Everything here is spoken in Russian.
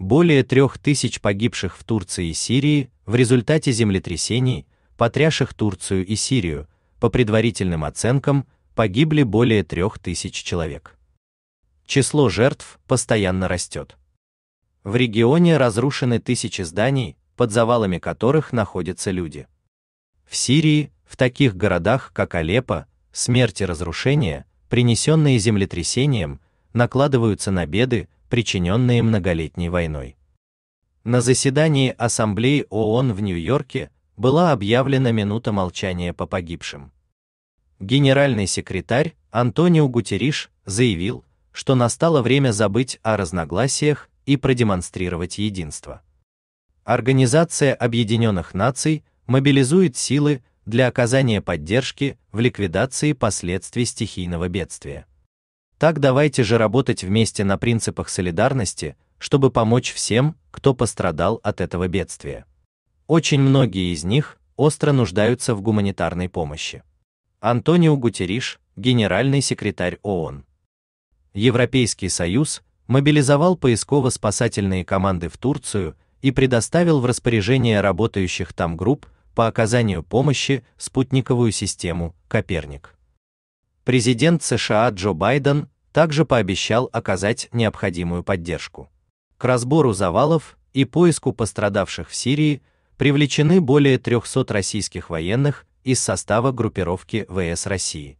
более трех тысяч погибших в Турции и Сирии в результате землетрясений, потрясших Турцию и Сирию, по предварительным оценкам, погибли более трех тысяч человек. Число жертв постоянно растет. В регионе разрушены тысячи зданий, под завалами которых находятся люди. В Сирии, в таких городах, как Алеппо, смерти и разрушения, принесенные землетрясением, накладываются на беды, причиненные многолетней войной. На заседании Ассамблеи ООН в Нью-Йорке была объявлена минута молчания по погибшим. Генеральный секретарь Антонио Гутериш заявил, что настало время забыть о разногласиях и продемонстрировать единство. Организация Объединенных Наций мобилизует силы для оказания поддержки в ликвидации последствий стихийного бедствия. Так давайте же работать вместе на принципах солидарности, чтобы помочь всем, кто пострадал от этого бедствия. Очень многие из них остро нуждаются в гуманитарной помощи. Антонио Гутериш, генеральный секретарь ООН. Европейский Союз мобилизовал поисково-спасательные команды в Турцию и предоставил в распоряжение работающих там групп по оказанию помощи спутниковую систему Коперник. Президент США Джо Байден также пообещал оказать необходимую поддержку. К разбору завалов и поиску пострадавших в Сирии привлечены более 300 российских военных из состава группировки ВС России.